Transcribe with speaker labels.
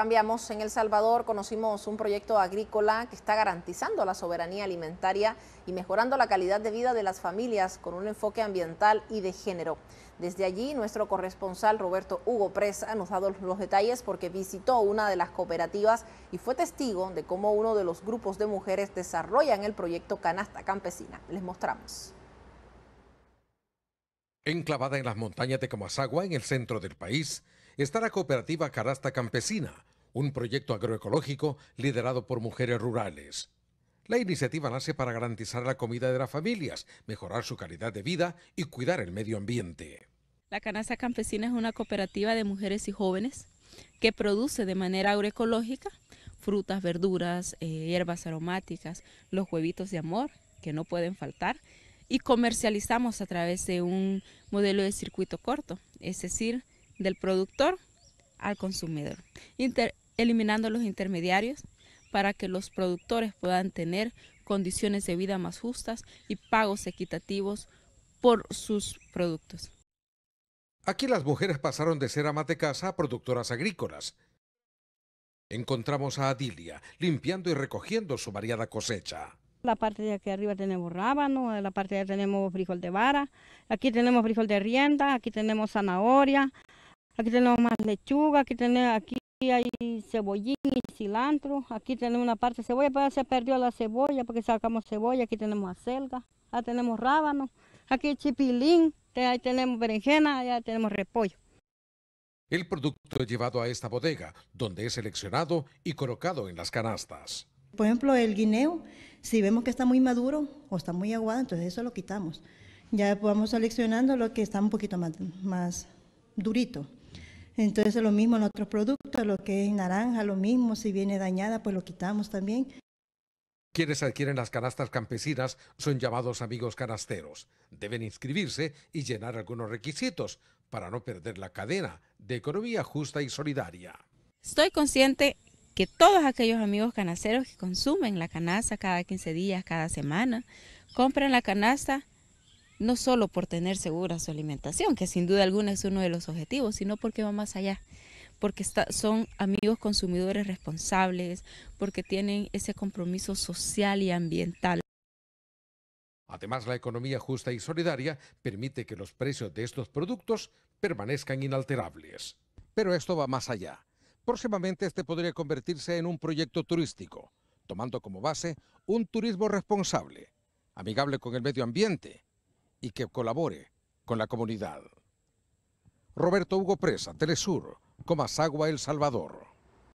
Speaker 1: Cambiamos. En El Salvador conocimos un proyecto agrícola que está garantizando la soberanía alimentaria y mejorando la calidad de vida de las familias con un enfoque ambiental y de género. Desde allí, nuestro corresponsal Roberto Hugo Presa nos ha dado los detalles porque visitó una de las cooperativas y fue testigo de cómo uno de los grupos de mujeres desarrollan el proyecto Canasta Campesina. Les mostramos.
Speaker 2: Enclavada en las montañas de Comasagua, en el centro del país, está la cooperativa Canasta Campesina, un proyecto agroecológico liderado por mujeres rurales. La iniciativa nace para garantizar la comida de las familias, mejorar su calidad de vida y cuidar el medio ambiente.
Speaker 3: La Canasta Campesina es una cooperativa de mujeres y jóvenes que produce de manera agroecológica frutas, verduras, eh, hierbas aromáticas, los huevitos de amor que no pueden faltar y comercializamos a través de un modelo de circuito corto, es decir, del productor al consumidor, eliminando los intermediarios para que los productores puedan tener condiciones de vida más justas y pagos equitativos por sus productos.
Speaker 2: Aquí las mujeres pasaron de ser amas de casa a productoras agrícolas. Encontramos a Adilia limpiando y recogiendo su variada cosecha.
Speaker 4: La parte de aquí arriba tenemos rábano, la parte de allá tenemos frijol de vara, aquí tenemos frijol de rienda, aquí tenemos zanahoria, Aquí tenemos más lechuga, aquí tenemos, aquí hay cebollín y cilantro. Aquí tenemos una parte de cebolla, pero se perdió la cebolla porque sacamos cebolla. Aquí tenemos acelga, ya tenemos rábano, aquí chipilín, ahí tenemos berenjena, allá tenemos repollo.
Speaker 2: El producto es llevado a esta bodega, donde es seleccionado y colocado en las canastas.
Speaker 4: Por ejemplo, el guineo, si vemos que está muy maduro o está muy aguado, entonces eso lo quitamos. Ya vamos seleccionando lo que está un poquito más durito. Entonces lo mismo en otros productos, lo que es naranja, lo mismo, si viene dañada, pues lo quitamos también.
Speaker 2: Quienes adquieren las canastas campesinas son llamados amigos canasteros. Deben inscribirse y llenar algunos requisitos para no perder la cadena de economía justa y solidaria. Estoy
Speaker 3: consciente que todos aquellos amigos canasteros que consumen la canasta cada 15 días, cada semana, compran la canasta no solo por tener segura su alimentación, que sin duda alguna es uno de los objetivos, sino porque va más allá, porque son amigos consumidores responsables, porque tienen ese compromiso social y ambiental.
Speaker 2: Además, la economía justa y solidaria permite que los precios de estos productos permanezcan inalterables. Pero esto va más allá. Próximamente este podría convertirse en un proyecto turístico, tomando como base un turismo responsable, amigable con el medio ambiente y que colabore con la comunidad. Roberto Hugo Presa, Telesur, Comasagua, El Salvador.